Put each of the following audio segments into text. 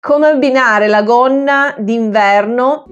Come abbinare la gonna d'inverno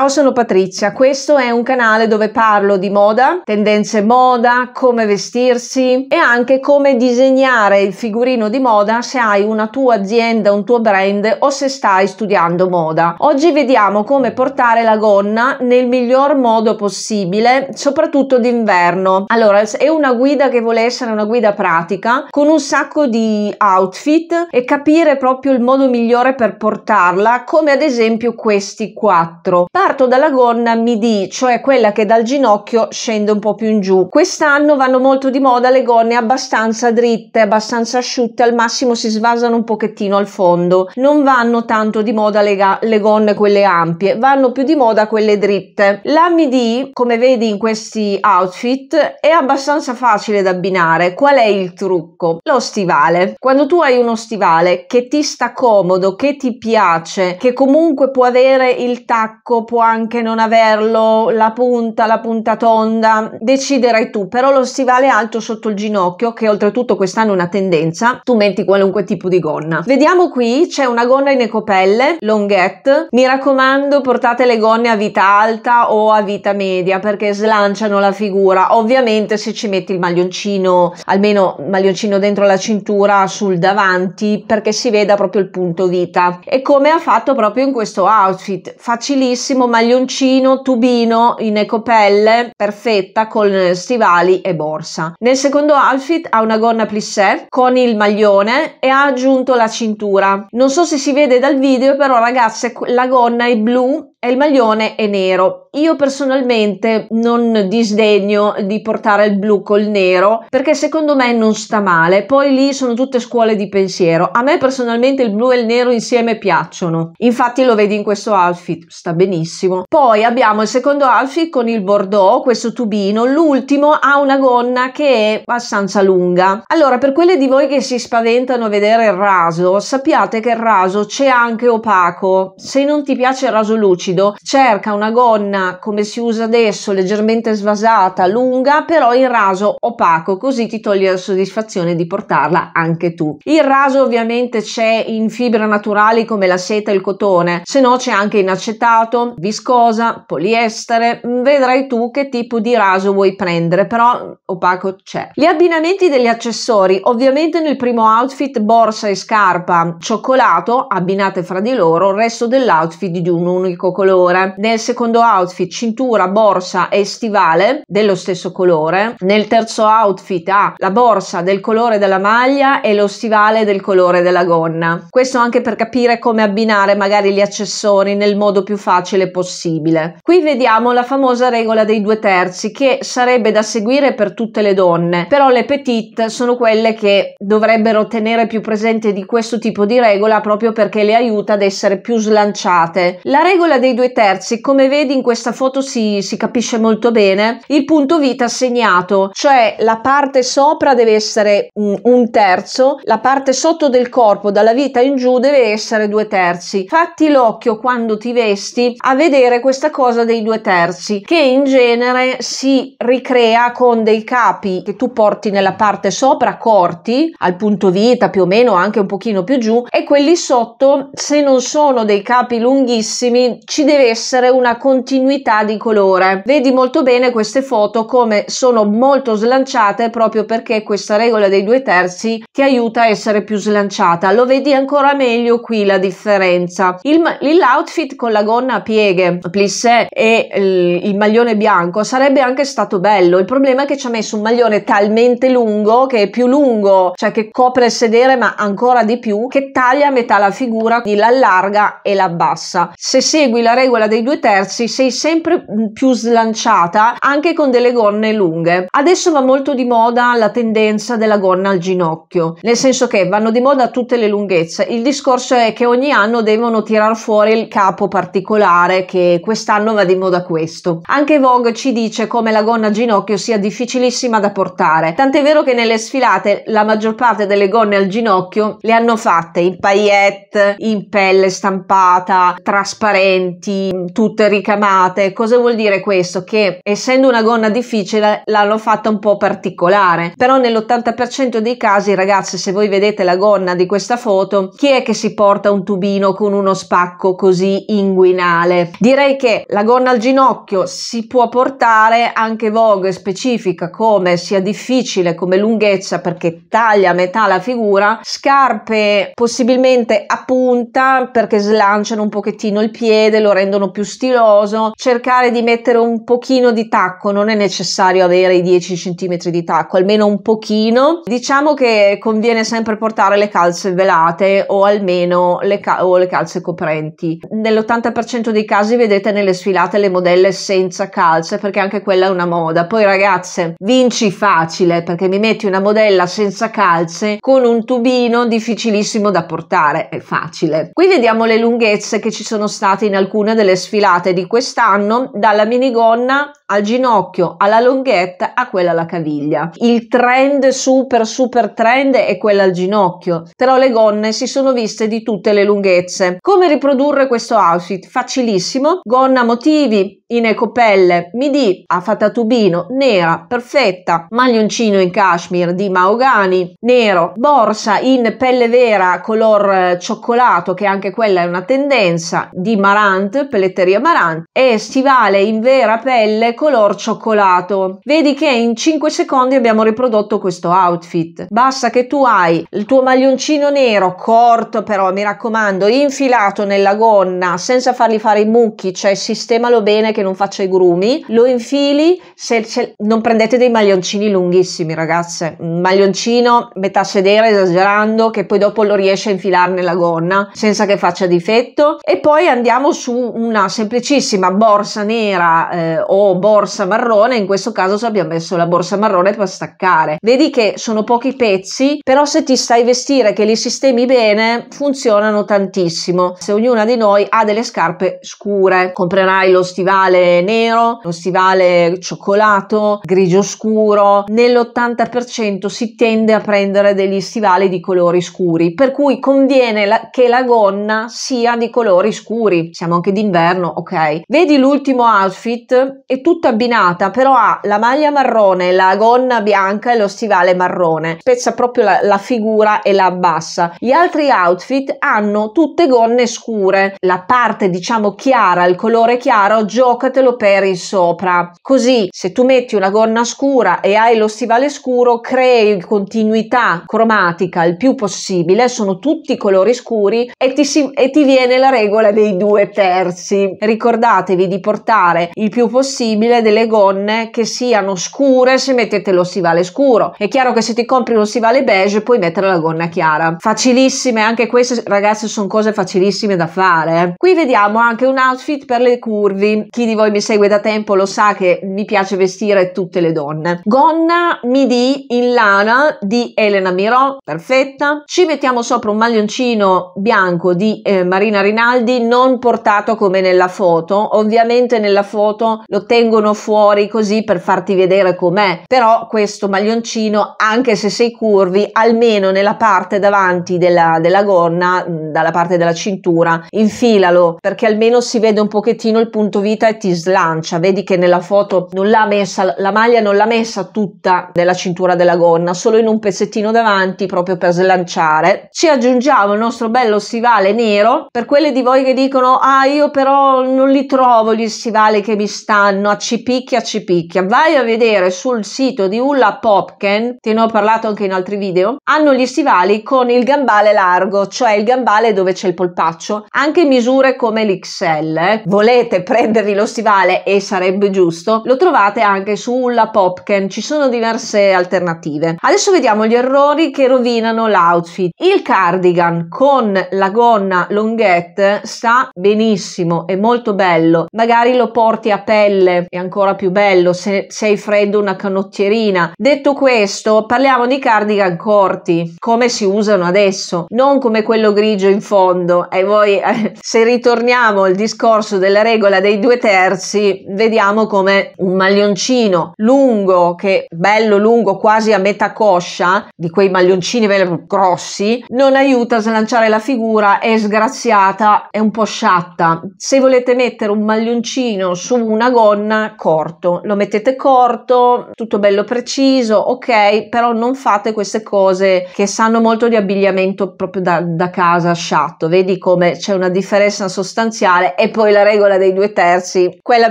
Ciao, sono Patrizia. Questo è un canale dove parlo di moda, tendenze moda, come vestirsi e anche come disegnare il figurino di moda se hai una tua azienda, un tuo brand o se stai studiando moda. Oggi vediamo come portare la gonna nel miglior modo possibile, soprattutto d'inverno. Allora, è una guida che vuole essere una guida pratica con un sacco di outfit e capire proprio il modo migliore per portarla, come ad esempio questi quattro parto dalla gonna midi, cioè quella che dal ginocchio scende un po' più in giù. Quest'anno vanno molto di moda le gonne abbastanza dritte, abbastanza asciutte, al massimo si svasano un pochettino al fondo. Non vanno tanto di moda le, ga- le gonne quelle ampie, vanno più di moda quelle dritte. La midi, come vedi in questi outfit, è abbastanza facile da abbinare. Qual è il trucco? Lo stivale. Quando tu hai uno stivale che ti sta comodo, che ti piace, che comunque può avere il tacco può anche non averlo, la punta, la punta tonda, deciderai tu, però lo stivale alto sotto il ginocchio, che oltretutto quest'anno è una tendenza, tu metti qualunque tipo di gonna. Vediamo qui, c'è una gonna in ecopelle, longhette, mi raccomando portate le gonne a vita alta o a vita media perché slanciano la figura, ovviamente se ci metti il maglioncino, almeno maglioncino dentro la cintura sul davanti perché si veda proprio il punto vita e come ha fatto proprio in questo outfit, facilissimo bellissimo maglioncino tubino in ecopelle perfetta con stivali e borsa. Nel secondo outfit ha una gonna plissé con il maglione e ha aggiunto la cintura. Non so se si vede dal video però ragazze la gonna è blu e il maglione è nero. Io personalmente non disdegno di portare il blu col nero perché secondo me non sta male. Poi lì sono tutte scuole di pensiero. A me personalmente il blu e il nero insieme piacciono. Infatti lo vedi in questo outfit, sta benissimo. Poi abbiamo il secondo outfit con il bordeaux, questo tubino. L'ultimo ha una gonna che è abbastanza lunga. Allora, per quelle di voi che si spaventano a vedere il raso, sappiate che il raso c'è anche opaco. Se non ti piace il raso lucido lucido, cerca una gonna come si usa adesso, leggermente svasata, lunga, però in raso opaco, così ti togli la soddisfazione di portarla anche tu. Il raso ovviamente c'è in fibre naturali come la seta e il cotone, se no c'è anche in acetato, viscosa, poliestere, mm, vedrai tu che tipo di raso vuoi prendere, però opaco c'è. Gli abbinamenti degli accessori, ovviamente nel primo outfit borsa e scarpa, cioccolato abbinate fra di loro, il resto dell'outfit di un unico colore colore, nel secondo outfit cintura, borsa e stivale dello stesso colore, nel terzo outfit ha la borsa del colore della maglia e lo stivale del colore della gonna. Questo anche per capire come abbinare magari gli accessori nel modo più facile possibile. Qui vediamo la famosa regola dei due terzi che sarebbe da seguire per tutte le donne, però le petite sono quelle che dovrebbero tenere più presente di questo tipo di regola proprio perché le aiuta ad essere più slanciate. La regola dei dei due terzi, come vedi in questa foto si, si capisce molto bene, il punto vita segnato, cioè la parte sopra deve essere mm, un, terzo, la parte sotto del corpo dalla vita in giù deve essere due terzi. Fatti l'occhio quando ti vesti a vedere questa cosa dei due terzi, che in genere si ricrea con dei capi che tu porti nella parte sopra corti, al punto vita più o meno, anche un pochino più giù, e quelli sotto, se non sono dei capi lunghissimi, ci ci deve essere una continuità di colore. Vedi molto bene queste foto come sono molto slanciate proprio perché questa regola dei due terzi ti aiuta a essere più slanciata. Lo vedi ancora meglio qui la differenza. Il, l'outfit con la gonna a pieghe, plissé e il, eh, il maglione bianco sarebbe anche stato bello. Il problema è che ci ha messo un maglione talmente lungo che è più lungo, cioè che copre il sedere ma ancora di più, che taglia a metà la figura, quindi l'allarga e l'abbassa. Se segui la la regola dei due terzi sei sempre mm, più slanciata anche con delle gonne lunghe. Adesso va molto di moda la tendenza della gonna al ginocchio, nel senso che vanno di moda tutte le lunghezze. Il discorso è che ogni anno devono tirar fuori il capo particolare che quest'anno va di moda questo. Anche Vogue ci dice come la gonna al ginocchio sia difficilissima da portare, tant'è vero che nelle sfilate la maggior parte delle gonne al ginocchio le hanno fatte in paillette, in pelle stampata, trasparente vestiti tutte ricamate. Cosa vuol dire questo? Che essendo una gonna difficile l'hanno fatta un po' particolare, però nell'80% dei casi ragazzi se voi vedete la gonna di questa foto, chi è che si porta un tubino con uno spacco così inguinale? Direi che la gonna al ginocchio si può portare anche Vogue specifica come sia difficile come lunghezza perché taglia a metà la figura, scarpe possibilmente a punta perché slanciano un pochettino il piede, lo rendono più stiloso, cercare di mettere un pochino di tacco, non è necessario avere i 10 cm di tacco, almeno un pochino. Diciamo che conviene sempre portare le calze velate o almeno le, cal- o le calze coprenti. Nell'80% dei casi vedete nelle sfilate le modelle senza calze perché anche quella è una moda. Poi ragazze, vinci facile perché mi metti una modella senza calze con un tubino difficilissimo da portare, è facile. Qui vediamo le lunghezze che ci sono state in alcuni alcune delle sfilate di quest'anno, dalla minigonna al ginocchio, alla lunghetta, a quella alla caviglia. Il trend super super trend è quella al ginocchio, però le gonne si sono viste di tutte le lunghezze. Come riprodurre questo outfit? Facilissimo, gonna motivi in ecopelle, midi a fatatubino, nera, perfetta, maglioncino in cashmere di Maogani, nero, borsa in pelle vera color eh, cioccolato che anche quella è una tendenza di Maran Marant, pelletteria Marant, e stivale in vera pelle color cioccolato. Vedi che in 5 secondi abbiamo riprodotto questo outfit. Basta che tu hai il tuo maglioncino nero, corto però, mi raccomando, infilato nella gonna, senza fargli fare i mucchi, cioè sistemalo bene che non faccia i grumi, lo infili, se, se non prendete dei maglioncini lunghissimi ragazze, un maglioncino metà sedere esagerando che poi dopo lo riesce a infilare nella gonna senza che faccia difetto e poi andiamo su su una semplicissima borsa nera eh, o borsa marrone, in questo caso ci abbiamo messo la borsa marrone per staccare. Vedi che sono pochi pezzi, però se ti stai vestire che li sistemi bene funzionano tantissimo. Se ognuna di noi ha delle scarpe scure, comprerai lo stivale nero, lo stivale cioccolato, grigio scuro. Nell'80% si tende a prendere degli stivali di colori scuri, per cui conviene la- che la gonna sia di colori scuri. Siamo anche d'inverno, ok. Vedi l'ultimo outfit, è tutta abbinata, però ha la maglia marrone, la gonna bianca e lo stivale marrone. Spezza proprio la, la figura e la abbassa. Gli altri outfit hanno tutte gonne scure. La parte, diciamo, chiara, il colore chiaro, giocatelo per il sopra. Così, se tu metti una gonna scura e hai lo stivale scuro, crei continuità cromatica il più possibile. Sono tutti colori scuri e ti, si, e ti viene la regola dei due te diversi. Ricordatevi di portare il più possibile delle gonne che siano scure se mettete lo stivale scuro. È chiaro che se ti compri uno stivale beige puoi mettere la gonna chiara. Facilissime, anche queste ragazze sono cose facilissime da fare. Eh. Qui vediamo anche un outfit per le curvi. Chi di voi mi segue da tempo lo sa che mi piace vestire tutte le donne. Gonna midi in lana di Elena Mirò, perfetta. Ci mettiamo sopra un maglioncino bianco di eh, Marina Rinaldi, non portate quadrato come nella foto ovviamente nella foto lo tengono fuori così per farti vedere com'è però questo maglioncino anche se sei curvi almeno nella parte davanti della, della gonna dalla parte della cintura infilalo perché almeno si vede un pochettino il punto vita e ti slancia vedi che nella foto non l'ha messa la maglia non l'ha messa tutta nella cintura della gonna solo in un pezzettino davanti proprio per slanciare ci aggiungiamo il nostro bello stivale nero per quelle di voi che dicono ah io però non li trovo gli stivali che mi stanno, a cipicchia, cipicchia. Vai a vedere sul sito di Ulla Popken, te ne ho parlato anche in altri video, hanno gli stivali con il gambale largo, cioè il gambale dove c'è il polpaccio, anche misure come l'XL. Eh. Volete prendervi lo stivale e sarebbe giusto, lo trovate anche su Ulla Popken, ci sono diverse alternative. Adesso vediamo gli errori che rovinano l'outfit. Il cardigan con la gonna longhette sta benissimo buonissimo e molto bello, magari lo porti a pelle, è ancora più bello, se sei freddo una canottierina. Detto questo, parliamo di cardigan corti, come si usano adesso, non come quello grigio in fondo. E voi, eh, se ritorniamo al discorso della regola dei due terzi, vediamo come un maglioncino lungo, che bello lungo, quasi a metà coscia, di quei maglioncini grossi, non aiuta a slanciare la figura, è sgraziata, è un po' sciatta fatta. Se volete mettere un maglioncino su una gonna, corto, lo mettete corto, tutto bello preciso, ok, però non fate queste cose che sanno molto di abbigliamento proprio da, da casa sciatto. Vedi come c'è una differenza sostanziale e poi la regola dei due terzi, quella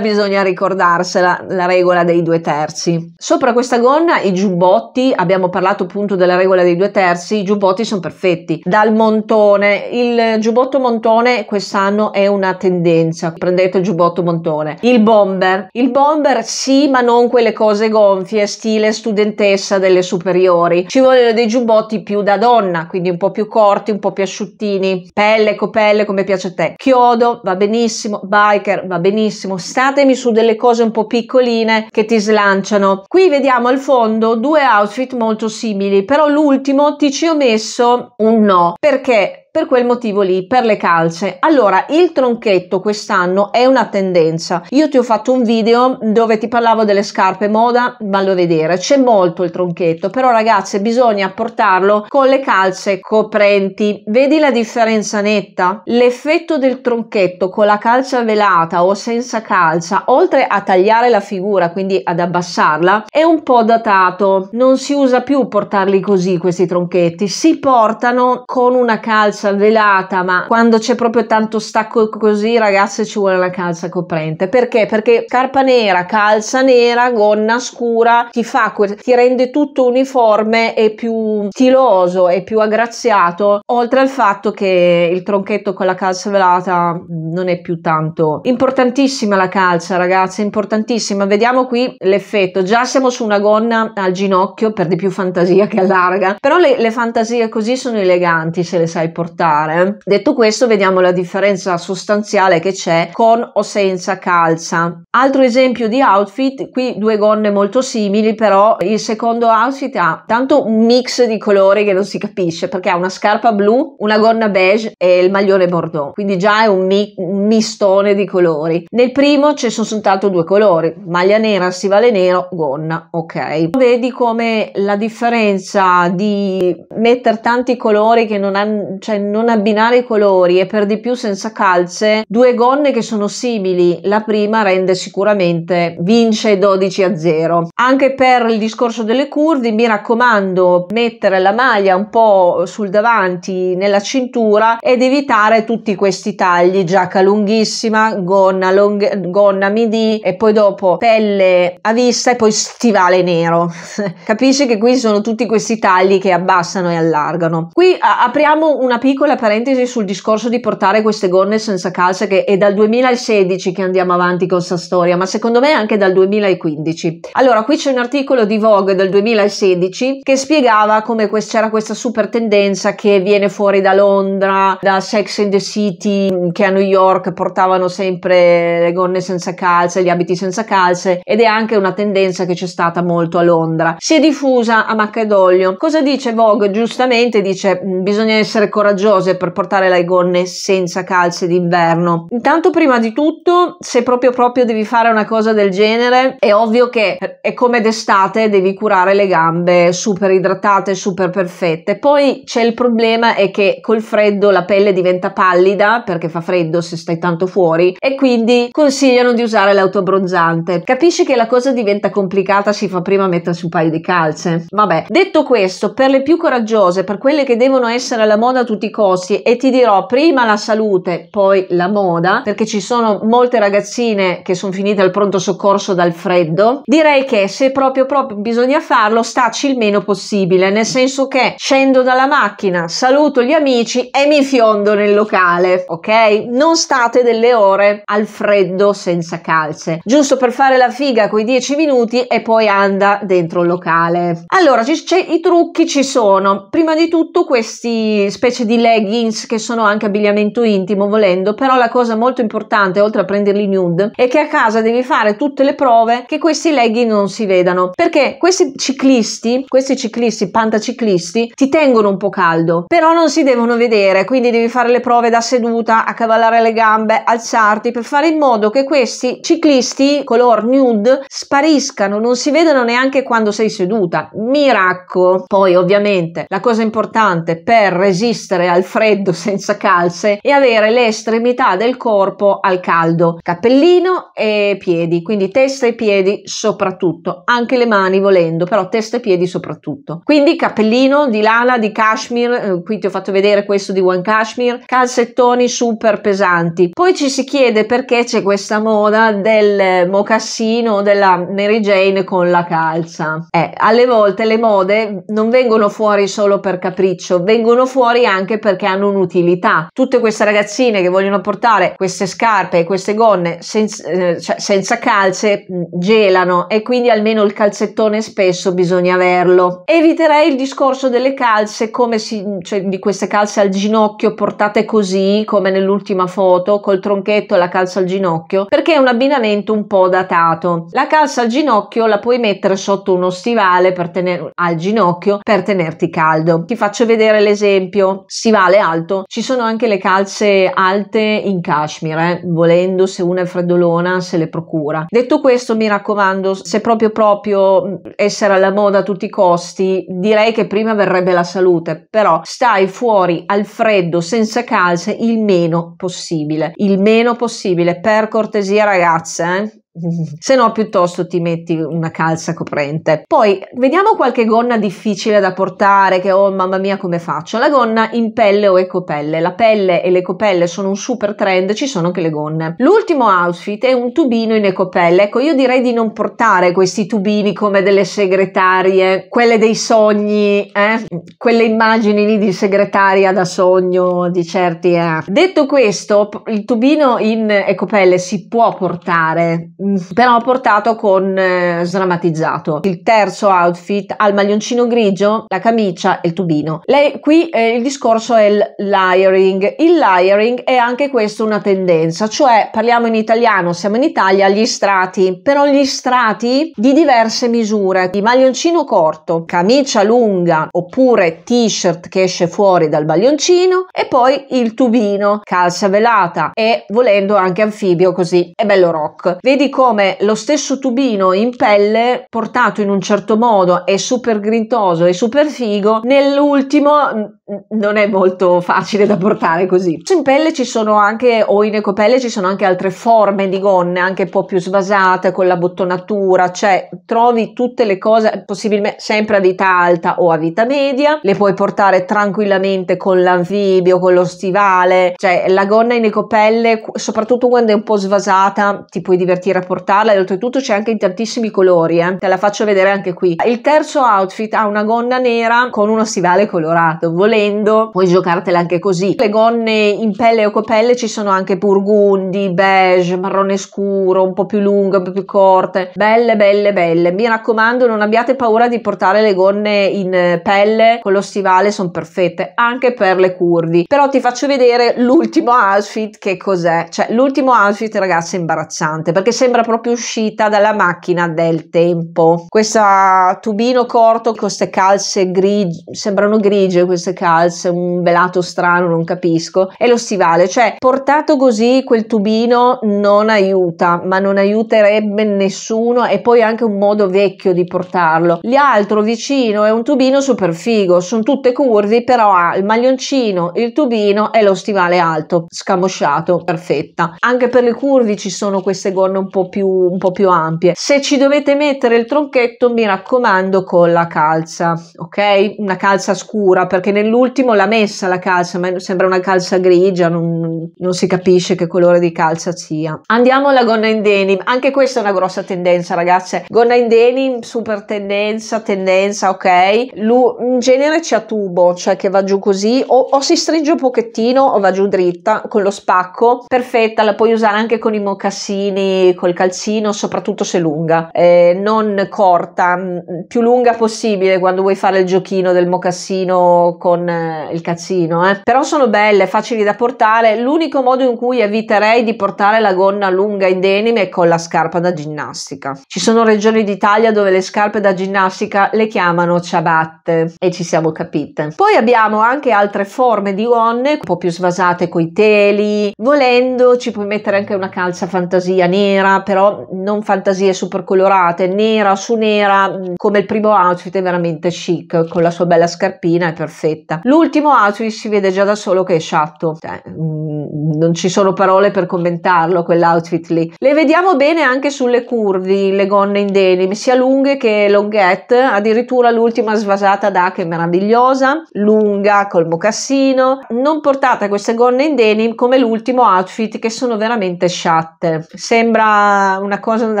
bisogna ricordarsela, la regola dei due terzi. Sopra questa gonna i giubbotti, abbiamo parlato appunto della regola dei due terzi, i giubbotti sono perfetti. Dal montone, il giubbotto montone quest'anno è un una tendenza, prendete il giubbotto montone. Il bomber, il bomber sì, ma non quelle cose gonfie, stile studentessa delle superiori. Ci vogliono dei giubbotti più da donna, quindi un po' più corti, un po' più asciuttini, pelle, copelle, come piace a te. Chiodo va benissimo, biker va benissimo. Statemi su delle cose un po' piccoline che ti slanciano. Qui vediamo al fondo due outfit molto simili, però l'ultimo ti ci ho messo un no, perché per quel motivo lì, per le calze. Allora, il tronchetto quest'anno è una tendenza. Io ti ho fatto un video dove ti parlavo delle scarpe moda, vallo a vedere, c'è molto il tronchetto, però ragazze bisogna portarlo con le calze coprenti. Vedi la differenza netta? L'effetto del tronchetto con la calza velata o senza calza, oltre a tagliare la figura, quindi ad abbassarla, è un po' datato. Non si usa più portarli così questi tronchetti, si portano con una calza calza velata, ma quando c'è proprio tanto stacco così, ragazze, ci vuole la calza coprente. Perché? Perché scarpa nera, calza nera, gonna scura ti fa ti rende tutto uniforme e più stiloso e più aggraziato, oltre al fatto che il tronchetto con la calza velata non è più tanto importantissima la calza, ragazzi, importantissima. Vediamo qui l'effetto. Già siamo su una gonna al ginocchio, per di più fantasia che allarga, però le, le fantasie così sono eleganti se le sai portare portare. Detto questo, vediamo la differenza sostanziale che c'è con o senza calza. Altro esempio di outfit, qui due gonne molto simili, però il secondo outfit ha tanto un mix di colori che non si capisce perché ha una scarpa blu, una gonna beige e il maglione bordeaux, quindi già è un, mi- un mistone di colori. Nel primo ci sono soltanto due colori, maglia nera, si vale nero, gonna, ok. Vedi come la differenza di mettere tanti colori che non hanno, cioè non abbinare i colori e per di più senza calze, due gonne che sono simili, la prima rende sicuramente vince 12 a 0. Anche per il discorso delle curve, mi raccomando, mettere la maglia un po' sul davanti nella cintura ed evitare tutti questi tagli, giacca lunghissima, gonna, long- gonna midi e poi dopo pelle a vista e poi stivale nero. Capisci che qui sono tutti questi tagli che abbassano e allargano. Qui a- apriamo una piccola piccola parentesi sul discorso di portare queste gonne senza calze che è dal 2016 che andiamo avanti con questa storia, ma secondo me anche dal 2015. Allora, qui c'è un articolo di Vogue del 2016 che spiegava come quest- c'era questa super tendenza che viene fuori da Londra, da Sex and the City, che a New York portavano sempre le gonne senza calze, gli abiti senza calze ed è anche una tendenza che c'è stata molto a Londra. Si è diffusa a macchia d'olio. Cosa dice Vogue? Giustamente dice mm, bisogna essere coraggiosi coraggiose per portare le gonne senza calze d'inverno. Intanto prima di tutto, se proprio proprio devi fare una cosa del genere, è ovvio che è come d'estate, devi curare le gambe super idratate, super perfette. Poi c'è il problema è che col freddo la pelle diventa pallida perché fa freddo se stai tanto fuori e quindi consigliano di usare l'autobronzante. Capisci che la cosa diventa complicata, si fa prima mettersi un paio di calze. Vabbè, detto questo, per le più coraggiose, per quelle che devono essere alla moda a tutti costi e ti dirò prima la salute, poi la moda, perché ci sono molte ragazzine che sono finite al pronto soccorso dal freddo. Direi che se proprio proprio bisogna farlo, staci il meno possibile, nel senso che scendo dalla macchina, saluto gli amici e mi fiondo nel locale, ok? Non state delle ore al freddo senza calze, giusto per fare la figa coi 10 minuti e poi anda dentro il locale. Allora, c- c- i trucchi ci sono. Prima di tutto questi specie di leggings che sono anche abbigliamento intimo volendo, però la cosa molto importante oltre a prenderli nude è che a casa devi fare tutte le prove che questi leggings non si vedano, perché questi ciclisti, questi ciclisti pantaciclisti ti tengono un po' caldo, però non si devono vedere, quindi devi fare le prove da seduta, accavallare le gambe, alzarti per fare in modo che questi ciclisti color nude spariscano, non si vedano neanche quando sei seduta. Miracco. Poi ovviamente la cosa importante per resistere al freddo senza calze e avere le estremità del corpo al caldo, cappellino e piedi, quindi testa e piedi soprattutto, anche le mani volendo, però testa e piedi soprattutto. Quindi cappellino di lana, di cashmere, eh, qui ti ho fatto vedere questo di One Cashmere, calzettoni super pesanti. Poi ci si chiede perché c'è questa moda del mocassino della Mary Jane con la calza. Eh, alle volte le mode non vengono fuori solo per capriccio, vengono fuori anche perché hanno un'utilità. Tutte queste ragazzine che vogliono portare queste scarpe e queste gonne senza, eh, cioè senza calze mm, gelano e quindi almeno il calzettone spesso bisogna averlo. Eviterei il discorso delle calze come si, mm, cioè di queste calze al ginocchio portate così come nell'ultima foto col tronchetto e la calza al ginocchio perché è un abbinamento un po' datato. La calza al ginocchio la puoi mettere sotto uno stivale per tenere al ginocchio per tenerti caldo. Ti faccio vedere l'esempio si vale alto. Ci sono anche le calze alte in cashmere, eh? volendo se una è freddolona se le procura. Detto questo, mi raccomando, se proprio proprio essere alla moda a tutti i costi, direi che prima verrebbe la salute, però stai fuori al freddo senza calze il meno possibile, il meno possibile. Per cortesia ragazze, eh? se no piuttosto ti metti una calza coprente. Poi vediamo qualche gonna difficile da portare che oh mamma mia come faccio. La gonna in pelle o ecopelle. La pelle e le copelle sono un super trend, ci sono anche le gonne. L'ultimo outfit è un tubino in ecopelle. Ecco, io direi di non portare questi tubini come delle segretarie, quelle dei sogni, eh? quelle immagini lì di segretaria da sogno di certi. Eh. Detto questo, il tubino in ecopelle si può portare Mm, però portato con eh, sdrammatizzato. Il terzo outfit al maglioncino grigio, la camicia e il tubino. Lei, qui eh, il discorso è il layering. Il layering è anche questo una tendenza, cioè parliamo in italiano, siamo in Italia, gli strati, però gli strati di diverse misure, di maglioncino corto, camicia lunga oppure t-shirt che esce fuori dal maglioncino e poi il tubino, calza velata e volendo anche anfibio così è bello rock. Vedi come lo stesso tubino in pelle portato in un certo modo è super grintoso e super figo, nell'ultimo non è molto facile da portare così. In pelle ci sono anche, o in ecopelle ci sono anche altre forme di gonne, anche un po' più svasate, con la bottonatura, cioè trovi tutte le cose, possibilmente sempre a vita alta o a vita media, le puoi portare tranquillamente con l'anfibio, con lo stivale, cioè la gonna in ecopelle, soprattutto quando è un po' svasata, ti puoi divertire a portarla e oltretutto c'è anche in tantissimi colori, eh. te la faccio vedere anche qui. Il terzo outfit ha una gonna nera con uno stivale colorato, volete volendo puoi giocartela anche così. Le gonne in pelle o copelle ci sono anche burgundi, beige, marrone scuro, un po' più lunghe, un po' più corte. Belle, belle, belle. Mi raccomando, non abbiate paura di portare le gonne in eh, pelle con lo stivale, sono perfette anche per le curvi. Però ti faccio vedere l'ultimo outfit che cos'è. Cioè, l'ultimo outfit, ragazzi, è imbarazzante perché sembra proprio uscita dalla macchina del tempo. questa tubino corto con queste calze grigie, sembrano grigie queste calze calze, un velato strano, non capisco, e lo stivale. Cioè, portato così quel tubino non aiuta, ma non aiuterebbe nessuno e poi anche un modo vecchio di portarlo. L'altro vicino è un tubino super figo, sono tutte curvi, però ha il maglioncino, il tubino e lo stivale alto, scamosciato, perfetta. Anche per le curvi ci sono queste gonne un po' più, un po più ampie. Se ci dovete mettere il tronchetto, mi raccomando con la calza, ok? Una calza scura perché nell'ultimo ultimo l'ha messa la calza, ma sembra una calza grigia, non, non, si capisce che colore di calza sia. Andiamo alla gonna in denim, anche questa è una grossa tendenza ragazze, gonna in denim, super tendenza, tendenza, ok. Lu, in genere c'è a tubo, cioè che va giù così, o, o, si stringe un pochettino o va giù dritta con lo spacco, perfetta, la puoi usare anche con i mocassini, col calzino, soprattutto se lunga, eh, non corta, mm, più lunga possibile quando vuoi fare il giochino del mocassino con con eh, il cazzino, eh. però sono belle, facili da portare. L'unico modo in cui eviterei di portare la gonna lunga in denim è con la scarpa da ginnastica. Ci sono regioni d'Italia dove le scarpe da ginnastica le chiamano ciabatte e ci siamo capite. Poi abbiamo anche altre forme di gonne, un po' più svasate coi teli. Volendo ci puoi mettere anche una calza fantasia nera, però non fantasie super colorate, nera su nera, mm, come il primo outfit è veramente chic, con la sua bella scarpina è perfetta scritta. L'ultimo outfit si vede già da solo che è sciatto, cioè, mm, non ci sono parole per commentarlo quell'outfit lì. Le vediamo bene anche sulle curvi, le gonne in denim, sia lunghe che longhette, addirittura l'ultima svasata da che meravigliosa, lunga col mocassino. Non portata queste gonne in denim come l'ultimo outfit che sono veramente sciatte. Sembra una cosa da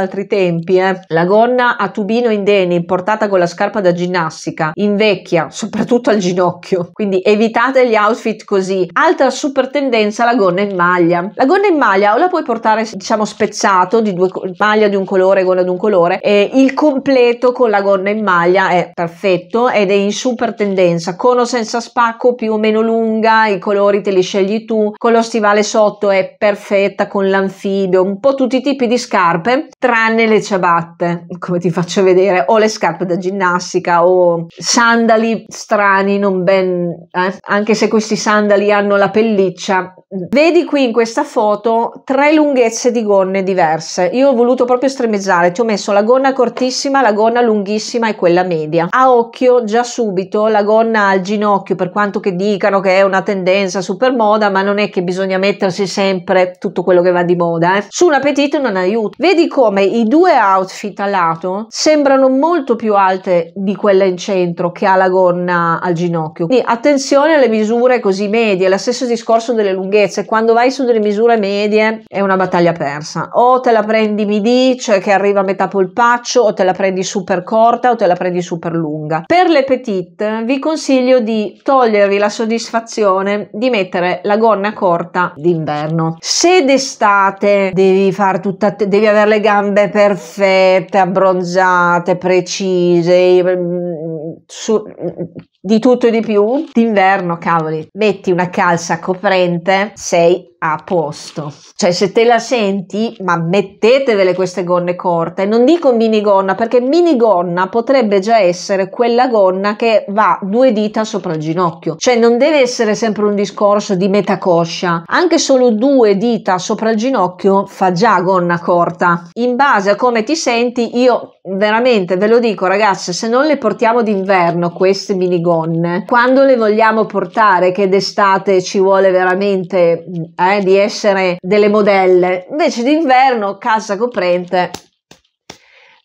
altri tempi, eh. La gonna a tubino in denim portata con la scarpa da ginnastica invecchia, soprattutto al ginocchio occhio. Quindi evitate gli outfit così. Altra super tendenza la gonna in maglia. La gonna in maglia o la puoi portare diciamo spezzato di due maglia di un colore, gonna di un colore e il completo con la gonna in maglia è perfetto ed è in super tendenza con o senza spacco più o meno lunga, i colori te li scegli tu, con lo stivale sotto è perfetta con l'anfibio, un po' tutti i tipi di scarpe tranne le ciabatte, come ti faccio vedere, o le scarpe da ginnastica o sandali strani non ben Ehm, anche se questi sandali hanno la pelliccia Esatto. Vedi qui in questa foto tre lunghezze di gonne diverse. Io ho voluto proprio stremeggiare, ti ho messo la gonna cortissima, la gonna lunghissima e quella media. A occhio già subito la gonna al ginocchio, per quanto che dicano che è una tendenza super moda, ma non è che bisogna mettersi sempre tutto quello che va di moda. Eh. Su un appetito non aiuta. Vedi come i due outfit a lato sembrano molto più alte di quella in centro che ha la gonna al ginocchio. Quindi attenzione alle misure così medie, lo stesso discorso delle lunghezze lunghezze, quando vai su delle misure medie è una battaglia persa. O te la prendi midi, cioè che arriva a metà polpaccio, o te la prendi super corta, o te la prendi super lunga. Per le petite vi consiglio di togliervi la soddisfazione di mettere la gonna corta d'inverno. Se d'estate devi fare tutta, devi avere le gambe perfette, abbronzate, precise, mm, su, mm, di tutto e di più, d'inverno, cavoli, metti una calza coprente, sei a posto. Cioè, se te la senti, ma mettetevele queste gonne corte. Non dico minigonna, perché minigonna potrebbe già essere quella gonna che va due dita sopra il ginocchio. Cioè, non deve essere sempre un discorso di metacoscia. Anche solo due dita sopra il ginocchio fa già gonna corta. In base a come ti senti, io veramente ve lo dico, ragazze, se non le portiamo d'inverno queste minigonne, quando le vogliamo portare, che d'estate ci vuole veramente... Eh, eh, di essere delle modelle. Invece d'inverno, casa coprente,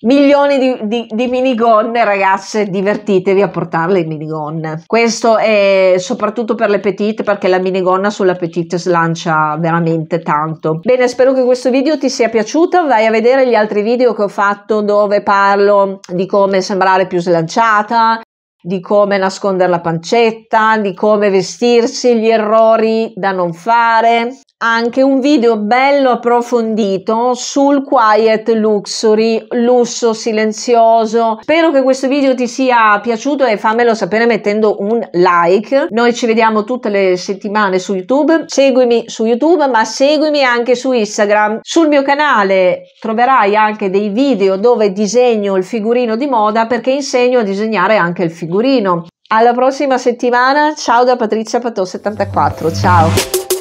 milioni di, di, di, minigonne ragazze divertitevi a portarle in minigonne questo è soprattutto per le petite perché la minigonna sulla petite slancia veramente tanto bene spero che questo video ti sia piaciuto vai a vedere gli altri video che ho fatto dove parlo di come sembrare più slanciata di come nascondere la pancetta, di come vestirsi, gli errori da non fare, anche un video bello approfondito sul quiet luxury, lusso silenzioso. Spero che questo video ti sia piaciuto e fammelo sapere mettendo un like. Noi ci vediamo tutte le settimane su YouTube. Seguimi su YouTube, ma seguimi anche su Instagram. Sul mio canale troverai anche dei video dove disegno il figurino di moda perché insegno a disegnare anche il figurino. Alla prossima settimana, ciao da Patrizia Patò 74, ciao!